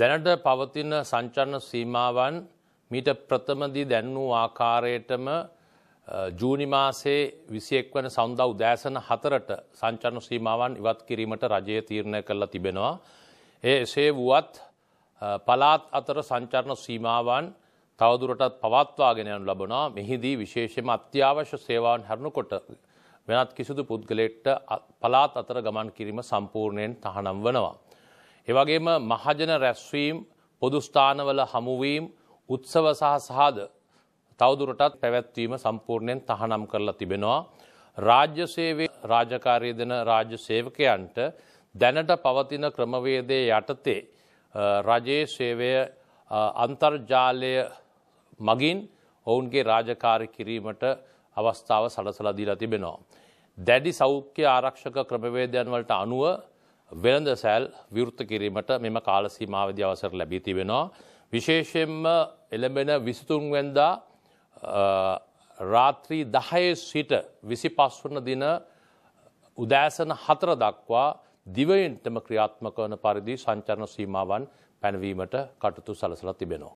දැනට පවතින සංචරණ සීමාවන් මීට ප්‍රථමදී දැන්වූ ආකාරයටම ජූනි මාසේ විසියෙක් වන සෞන්ද උදෑසන හතරට සංචරණ සීමාවන් ඉවත් කිරීමට රජය තීරණය කරලා තිබෙනවා. ඒ එසේ වුවත් පලාත් අතර සංචරණ සීමාවන් තවදුරටත් පවත්වාගෙන යනු ලබනවා මෙහිදී විශේෂම අත්‍යවශ්‍ය සේවාවන් හැරුණුකොට වෙනත් කිසිදු පුද්ගලෙක්ට පලාත් අතර ගමන් කිරීම සම්පූර්ණයෙන් තහනම් වනවා. එවගේම මහජන රැස්වීම් පොදුස්ථානවල හමුවීම් උත්සව සහ සහද තවදුරටත් පැවැත්වීම සම්පූර්ණයෙන් තහනම් කරලා තිබෙනවා. රාජ්‍ය සේවේ රාජකාරය දෙන රාජ්‍ය සේවකයන්ට දැනට පවතින ක්‍රමවේදය යටතේ රජයේ සේවය අන්තර්ජාලය මගින් ඔවුන්ගේ රාජකාරි කිරීමට අවස්ථාව සලසලා දීලා තිබෙනවා. දැඩි සෞඛ්‍ය ආරක්ෂක ක්‍රමවේදයන් වලට අනුව වෙළඳ සැල් විවෘත කිරීමට මෙම කාලසීමාවදි අවසර ලැබී තිබෙනවා. විශේෂයෙන්ම එළඹෙන විසිතුන්වෙන්දා රාත්‍රී දහයේ සිට විසි පස්වන දින උදෑසන හතර දක්වා දිවයින්ටම ක්‍රියාත්මකවන පරිදි සංචරණ සීමාවන් පැනවීමට කටුතු සලසල තිබෙනවා.